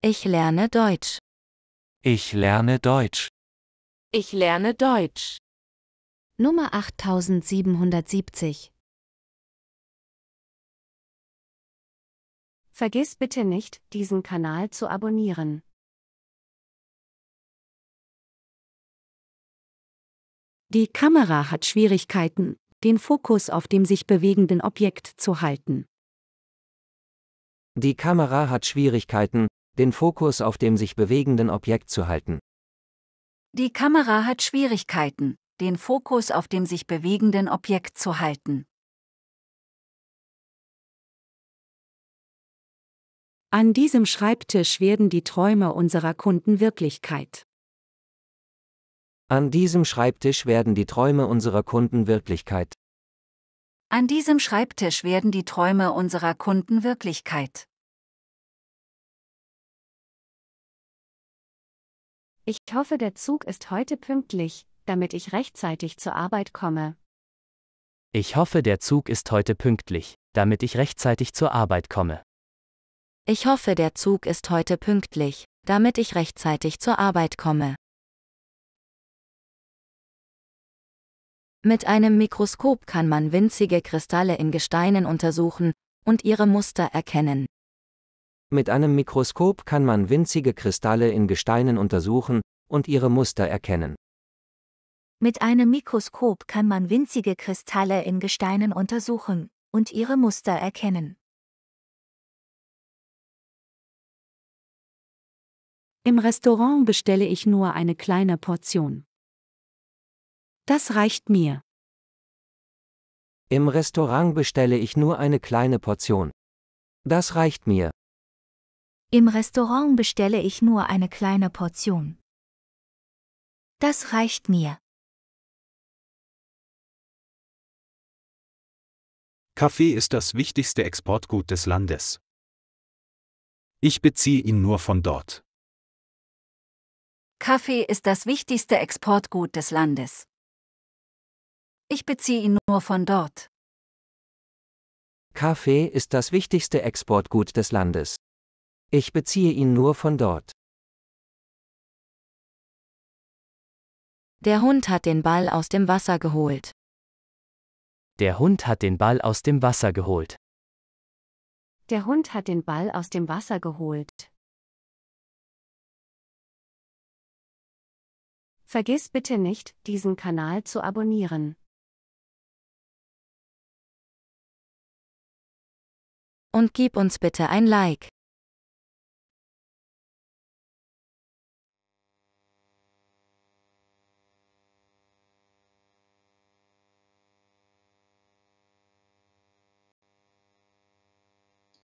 Ich lerne Deutsch. Ich lerne Deutsch. Ich lerne Deutsch. Nummer 8770. Vergiss bitte nicht, diesen Kanal zu abonnieren. Die Kamera hat Schwierigkeiten, den Fokus auf dem sich bewegenden Objekt zu halten. Die Kamera hat Schwierigkeiten, den Fokus auf dem sich bewegenden Objekt zu halten. Die Kamera hat Schwierigkeiten, den Fokus auf dem sich bewegenden Objekt zu halten. An diesem Schreibtisch werden die Träume unserer Kunden Wirklichkeit. An diesem Schreibtisch werden die Träume unserer Kunden Wirklichkeit. An diesem Schreibtisch werden die Träume unserer Kunden Wirklichkeit. Ich hoffe, der Zug ist heute pünktlich, damit ich rechtzeitig zur Arbeit komme. Ich hoffe, der Zug ist heute pünktlich, damit ich rechtzeitig zur Arbeit komme. Ich hoffe, der Zug ist heute pünktlich, damit ich rechtzeitig zur Arbeit komme. Mit einem Mikroskop kann man winzige Kristalle in Gesteinen untersuchen und ihre Muster erkennen. Mit einem Mikroskop kann man winzige Kristalle in Gesteinen untersuchen und ihre Muster erkennen. Mit einem Mikroskop kann man winzige Kristalle in Gesteinen untersuchen und ihre Muster erkennen. Im Restaurant bestelle ich nur eine kleine Portion. Das reicht mir. Im Restaurant bestelle ich nur eine kleine Portion. Das reicht mir. Im Restaurant bestelle ich nur eine kleine Portion. Das reicht mir. Kaffee ist das wichtigste Exportgut des Landes. Ich beziehe ihn nur von dort. Kaffee ist das wichtigste Exportgut des Landes. Ich beziehe ihn nur von dort. Kaffee ist das wichtigste Exportgut des Landes. Ich beziehe ihn nur von dort. Der Hund hat den Ball aus dem Wasser geholt. Der Hund hat den Ball aus dem Wasser geholt. Der Hund hat den Ball aus dem Wasser geholt. Vergiss bitte nicht, diesen Kanal zu abonnieren. Und gib uns bitte ein Like.